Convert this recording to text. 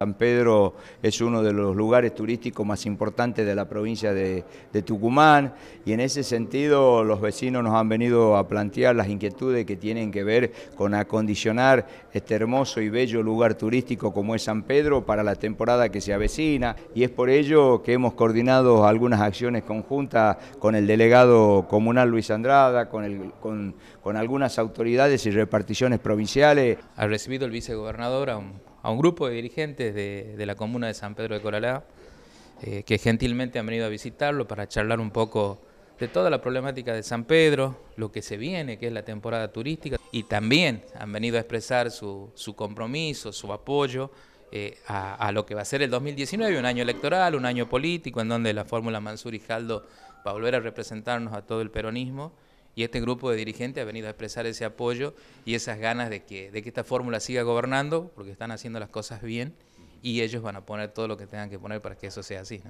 San Pedro es uno de los lugares turísticos más importantes de la provincia de, Tucumán y en ese sentido los vecinos nos han venido a plantear las inquietudes que tienen que ver con acondicionar este hermoso y bello lugar turístico como es San Pedro para la temporada que se avecina y es por ello que hemos coordinado algunas acciones conjuntas con el delegado comunal Luis Andrada, con, el, con, con algunas autoridades y reparticiones provinciales. Ha recibido el vicegobernador a un a un grupo de dirigentes de, la comuna de San Pedro de Coralá, eh, que gentilmente han venido a visitarlo para charlar un poco de toda la problemática de San Pedro, lo que se viene, que es la temporada turística, y también han venido a expresar su, su compromiso, su apoyo eh, a, a, lo que va a ser el 2019, un año electoral, un año político, en donde la fórmula Mansur y Jaldo va a volver a representarnos a todo el peronismo y este grupo de dirigentes ha venido a expresar ese apoyo y esas ganas de que, de que esta fórmula siga gobernando, porque están haciendo las cosas bien y ellos van a poner todo lo que tengan que poner para que eso sea así.